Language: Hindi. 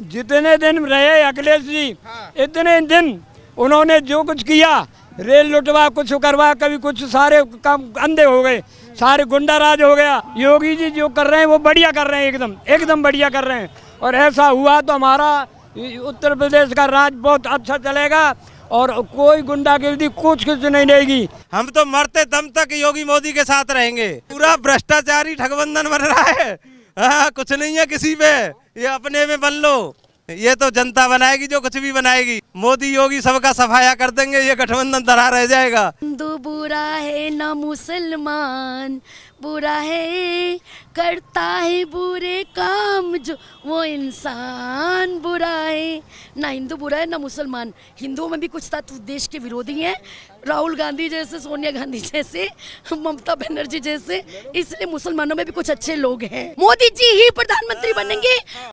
जितने दिन रहे अखिलेश जी हाँ। इतने दिन उन्होंने जो कुछ किया रेल लुटवा कुछ करवा कभी कुछ सारे काम अंधे हो गए सारे गुंडा राज हो गया योगी जी जो कर रहे हैं वो बढ़िया कर रहे हैं एकदम एकदम बढ़िया कर रहे हैं और ऐसा हुआ तो हमारा उत्तर प्रदेश का राज बहुत अच्छा चलेगा और कोई गुंडागिर्दी कुछ कुछ नहीं रहेगी हम तो मरते दम तक योगी मोदी के साथ रहेंगे पूरा भ्रष्टाचारी ठगबंधन बन रहा है हाँ कुछ नहीं है किसी पे ये अपने में बन लो ये तो जनता बनाएगी जो कुछ भी बनाएगी मोदी योगी सबका सफाया कर देंगे ये गठबंधन दरा रह जाएगा हिंदू बुरा है ना मुसलमान बुरा है करता है बुरे का जो वो इंसान बुरा है ना हिंदू बुरा है ना मुसलमान हिंदुओं में भी कुछ तत्व देश के विरोधी हैं राहुल गांधी जैसे सोनिया गांधी जैसे ममता बनर्जी जैसे इसलिए मुसलमानों में भी कुछ अच्छे लोग हैं मोदी जी ही प्रधानमंत्री बनेंगे